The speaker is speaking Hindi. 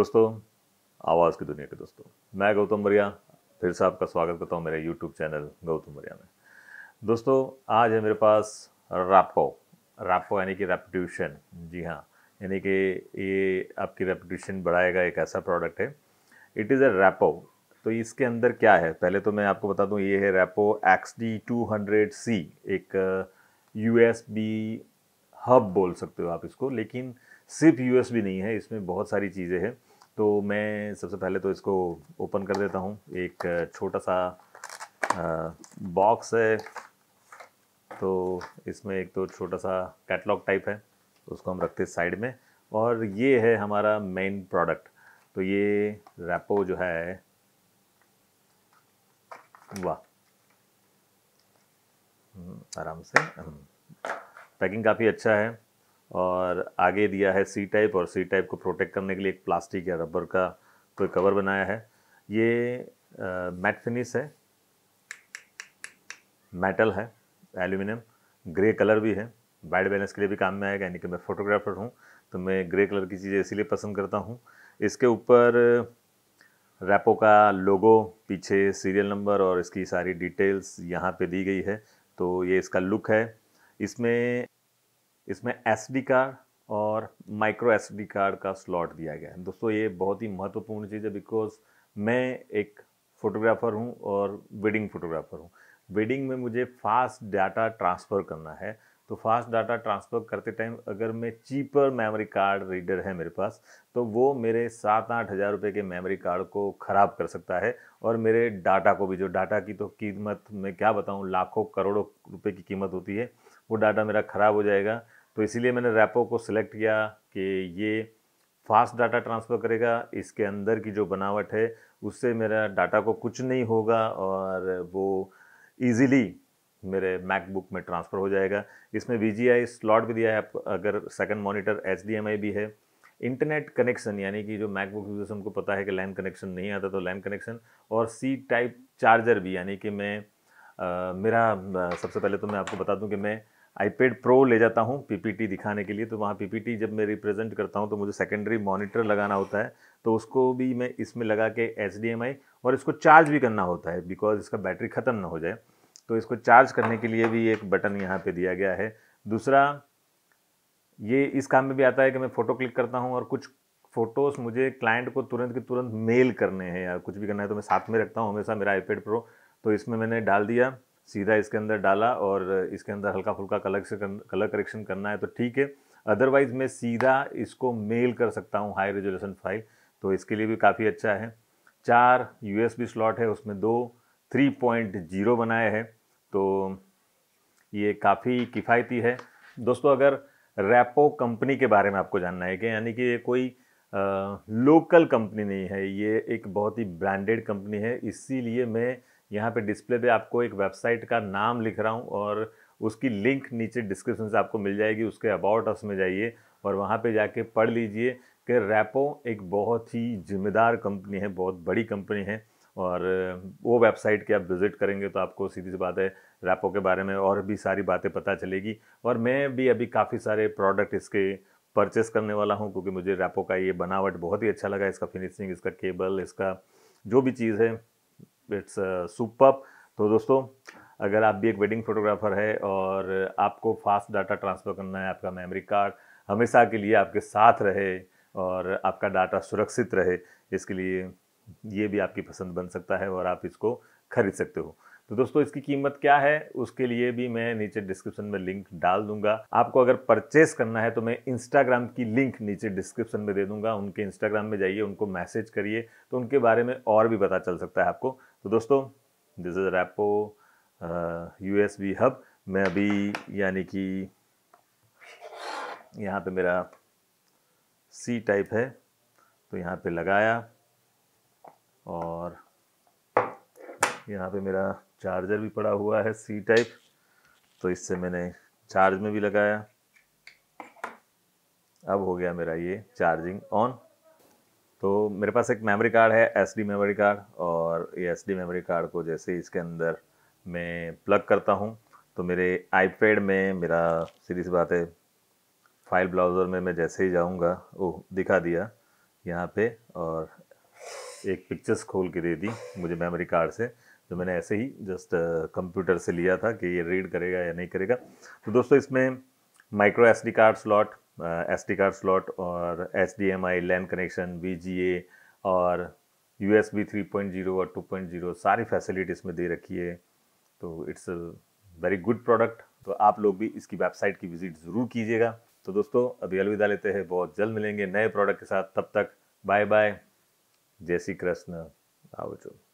दोस्तों आवाज़ की दुनिया के दोस्तों मैं गौतम बरिया फिर से आपका स्वागत करता हूँ मेरे यूट्यूब चैनल गौतम बरिया में दोस्तों आज है मेरे पास रैपो रैपो यानी कि रेपटिशन जी हाँ यानी कि ये आपकी रेपटिशन बढ़ाएगा एक ऐसा प्रोडक्ट है इट इज़ अ रैपो तो इसके अंदर क्या है पहले तो मैं आपको बता दूँ ये है Rapoo X D two hundred C एक यू एस बी हब बोल सकते हो आप इसको लेकिन सिर्फ यू एस बी नहीं है इसमें बहुत सारी चीज़ें हैं तो मैं सबसे पहले तो इसको ओपन कर देता हूँ एक छोटा सा बॉक्स है तो इसमें एक तो छोटा सा कैटलॉग टाइप है उसको हम रखते साइड में और ये है हमारा मेन प्रोडक्ट तो ये रैपो जो है वाह हम्म, आराम से हम्म। पैकिंग काफ़ी अच्छा है और आगे दिया है सी टाइप और सी टाइप को प्रोटेक्ट करने के लिए एक प्लास्टिक या रबर का कोई कवर बनाया है ये मैट फिनिश है मेटल है एल्यूमिनियम ग्रे कलर भी है बैड बैलेंस के लिए भी काम में आएगा यानी कि मैं फोटोग्राफर हूँ तो मैं ग्रे कलर की चीज़ें इसीलिए पसंद करता हूँ इसके ऊपर रैपो का लोगो पीछे सीरियल नंबर और इसकी सारी डिटेल्स यहाँ पे दी गई है तो ये इसका लुक है इसमें इसमें एस कार्ड और माइक्रो एस कार्ड का स्लॉट दिया गया है दोस्तों ये बहुत ही महत्वपूर्ण चीज़ है बिकॉज मैं एक फ़ोटोग्राफ़र हूँ और वेडिंग फ़ोटोग्राफ़र हूँ वेडिंग में मुझे फास्ट डाटा ट्रांसफ़र करना है तो फास्ट डाटा ट्रांसफ़र करते टाइम अगर मैं चीपर मेमोरी कार्ड रीडर है मेरे पास तो वो मेरे सात आठ हज़ार रुपये के मेमोरी कार्ड को ख़राब कर सकता है और मेरे डाटा को भी जो डाटा की तो कीमत मैं क्या बताऊँ लाखों करोड़ों रुपये की कीमत होती है वो डाटा मेरा ख़राब हो जाएगा तो इसीलिए मैंने रैपो को सिलेक्ट किया कि ये फास्ट डाटा ट्रांसफ़र करेगा इसके अंदर की जो बनावट है उससे मेरा डाटा को कुछ नहीं होगा और वो ईज़िली मेरे मैकबुक में ट्रांसफ़र हो जाएगा इसमें वी स्लॉट भी दिया है अगर सेकंड मॉनिटर एच भी है इंटरनेट कनेक्शन यानी कि जो मैकबुक यूजर्स हमको पता है कि लाइन कनेक्शन नहीं आता तो लाइन कनेक्शन और सी टाइप चार्जर भी यानी कि मैं आ, मेरा सबसे पहले तो मैं आपको बता दूं कि मैं आईपैड प्रो ले जाता हूँ पीपीटी दिखाने के लिए तो वहाँ पीपीटी जब मैं रिप्रेजेंट करता हूँ तो मुझे सेकेंडरी मॉनिटर लगाना होता है तो उसको भी मैं इसमें लगा के एच और इसको चार्ज भी करना होता है बिकॉज इसका बैटरी ख़त्म ना हो जाए तो इसको चार्ज करने के लिए भी एक बटन यहाँ पे दिया गया है दूसरा ये इस काम में भी आता है कि मैं फ़ोटो क्लिक करता हूँ और कुछ फ़ोटोज़ मुझे क्लाइंट को तुरंत के तुरंत मेल करने हैं या कुछ भी करना है तो मैं साथ में रखता हूँ हमेशा मेरा आईपैड प्रो तो इसमें मैंने डाल दिया सीधा इसके अंदर डाला और इसके अंदर हल्का फुल्का कलर से कलर करेक्शन करना है तो ठीक है अदरवाइज़ मैं सीधा इसको मेल कर सकता हूँ हाई रेजोल्यूशन फाइल तो इसके लिए भी काफ़ी अच्छा है चार यू स्लॉट है उसमें दो थ्री पॉइंट जीरो बनाए हैं तो ये काफ़ी किफ़ायती है दोस्तों अगर रैपो कंपनी के बारे में आपको जानना है कि यानी कि ये कोई आ, लोकल कंपनी नहीं है ये एक बहुत ही ब्रांडेड कंपनी है इसीलिए मैं यहाँ पे डिस्प्ले पे आपको एक वेबसाइट का नाम लिख रहा हूँ और उसकी लिंक नीचे डिस्क्रिप्शन से आपको मिल जाएगी उसके अबाउट अस में जाइए और वहाँ पे जाके पढ़ लीजिए कि रैपो एक बहुत ही जिम्मेदार कंपनी है बहुत बड़ी कंपनी है और वो वेबसाइट के आप विज़िट करेंगे तो आपको सीधी सी बात है रैपो के बारे में और भी सारी बातें पता चलेगी और मैं भी अभी काफ़ी सारे प्रोडक्ट इसके परचेस करने वाला हूँ क्योंकि मुझे रैपो का ये बनावट बहुत ही अच्छा लगा इसका फिनिशिंग इसका केबल इसका जो भी चीज़ है इट्स सुपर तो दोस्तों अगर आप भी एक वेडिंग फोटोग्राफर है और आपको फास्ट डाटा ट्रांसफ़र करना है आपका मेमोरी कार्ड हमेशा के लिए आपके साथ रहे और आपका डाटा सुरक्षित रहे इसके लिए ये भी आपकी पसंद बन सकता है और आप इसको खरीद सकते हो तो दोस्तों इसकी कीमत क्या है उसके लिए भी मैं नीचे डिस्क्रिप्शन में लिंक डाल दूंगा आपको अगर परचेस करना है तो मैं इंस्टाग्राम की लिंक नीचे डिस्क्रिप्शन में दे दूंगा उनके इंस्टाग्राम में जाइए उनको मैसेज करिए तो उनके बारे में और भी पता चल सकता है आपको तो दोस्तों this is Rapoo U S B hub मैं अभी यानी कि यहाँ पे मेरा सी टाइप है तो यहाँ पे लगाया और यहाँ पे मेरा चार्जर भी पड़ा हुआ है सी टाइप तो इससे मैंने चार्ज में भी लगाया अब हो गया मेरा ये चार्जिंग ऑन तो मेरे पास एक मेमोरी कार्ड है एसडी मेमोरी कार्ड और और ये एस मेमोरी कार्ड को जैसे इसके अंदर मैं प्लग करता हूँ तो मेरे आईपैड में मेरा सीधी सी बात है फाइल ब्राउज़र में मैं जैसे ही जाऊँगा वो दिखा दिया यहाँ पे और एक पिक्चर्स खोल के दे दी मुझे मेमोरी कार्ड से जो मैंने ऐसे ही जस्ट कंप्यूटर से लिया था कि ये रीड करेगा या नहीं करेगा तो दोस्तों इसमें micro S card slot S card slot और एच लैन कनेक्शन वी और U S B three point zero और टू पॉइंट जीरो सारी फैसिलिटी इसमें दे रखी है तो it's a very good product तो आप लोग भी इसकी वेबसाइट की विजिट ज़रूर कीजिएगा तो दोस्तों अभी अलविदा लेते हैं बहुत जल्द मिलेंगे नए प्रोडक्ट के साथ तब तक बाय बाय जय श्री कृष्ण चलो